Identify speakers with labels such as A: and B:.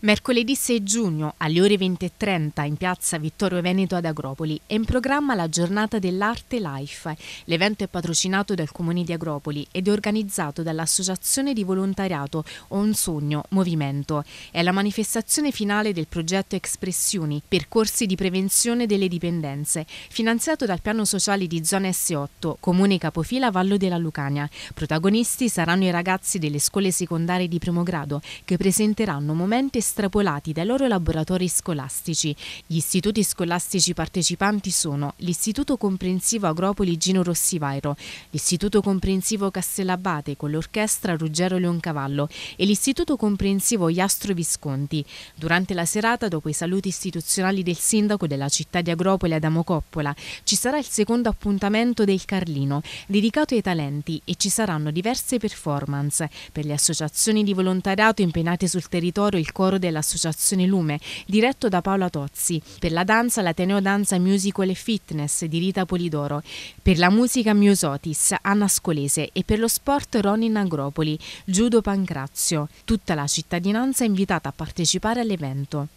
A: Mercoledì 6 giugno alle ore 20.30 in piazza Vittorio Veneto ad Agropoli è in programma la giornata dell'arte Life. L'evento è patrocinato dal comune di Agropoli ed è organizzato dall'associazione di volontariato O Un Sogno Movimento. È la manifestazione finale del progetto Espressioni, percorsi di prevenzione delle dipendenze, finanziato dal piano sociale di zona S8, comune capofila Vallo della Lucania. Protagonisti saranno i ragazzi delle scuole secondarie di primo grado che presenteranno momenti estrapolati dai loro laboratori scolastici. Gli istituti scolastici partecipanti sono l'Istituto Comprensivo Agropoli Gino Rossivairo, l'Istituto Comprensivo Castellabate con l'orchestra Ruggero Leoncavallo e l'Istituto Comprensivo Iastro Visconti. Durante la serata, dopo i saluti istituzionali del sindaco della città di Agropoli Adamo Coppola, ci sarà il secondo appuntamento del Carlino, dedicato ai talenti e ci saranno diverse performance. Per le associazioni di volontariato impegnate sul territorio il coro membro dell'Associazione Lume, diretto da Paola Tozzi, per la danza l'Ateneo Danza Musical e Fitness di Rita Polidoro, per la musica Miosotis Anna Scolese e per lo sport Ronin Agropoli, Giudo Pancrazio. Tutta la cittadinanza è invitata a partecipare all'evento.